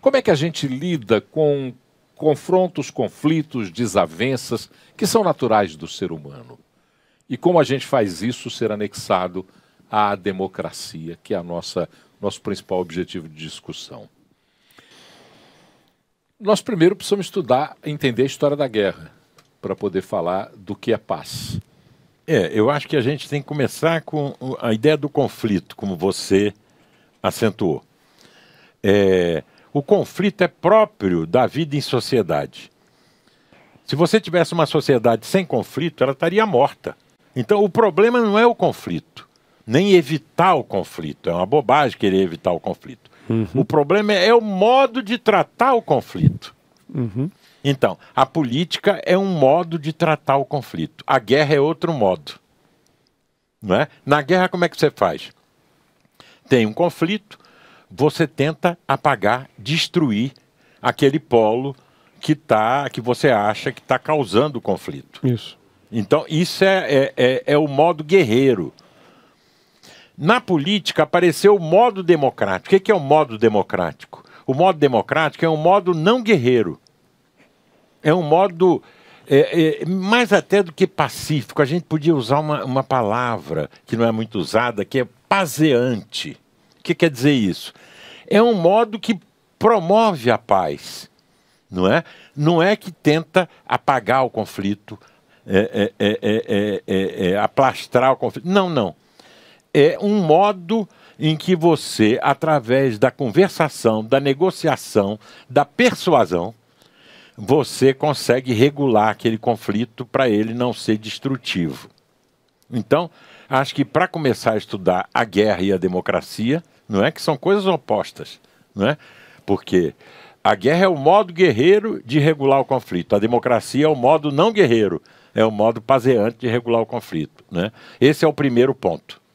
Como é que a gente lida com confrontos, conflitos, desavenças que são naturais do ser humano? E como a gente faz isso ser anexado à democracia, que é a nossa nosso principal objetivo de discussão? Nós primeiro precisamos estudar, entender a história da guerra para poder falar do que é paz. É, eu acho que a gente tem que começar com a ideia do conflito, como você acentuou. É, o conflito é próprio da vida em sociedade. Se você tivesse uma sociedade sem conflito, ela estaria morta. Então, o problema não é o conflito, nem evitar o conflito. É uma bobagem querer evitar o conflito. Uhum. O problema é, é o modo de tratar o conflito. Uhum. Então, a política é um modo de tratar o conflito. A guerra é outro modo. Não é? Na guerra, como é que você faz? Tem um conflito, você tenta apagar, destruir aquele polo que tá, que você acha que está causando o conflito. Isso. Então, isso é, é, é, é, o modo guerreiro. Na política apareceu o modo democrático. O que é o modo democrático? O modo democrático é um modo não guerreiro. É um modo é, é, mais até do que pacífico. A gente podia usar uma, uma palavra que não é muito usada, que é paseante que quer dizer isso? É um modo que promove a paz, não é? Não é que tenta apagar o conflito, é é é, é, é, é, aplastrar o conflito. Não, não. É um modo em que você, através da conversação, da negociação, da persuasão, você consegue regular aquele conflito para ele não ser destrutivo. Então, acho que para começar a estudar a guerra e a democracia, não é? Que são coisas opostas, não é? Porque a guerra é o modo guerreiro de regular o conflito, a democracia é o modo não guerreiro, é o modo paseante de regular o conflito, né? Esse é o primeiro ponto.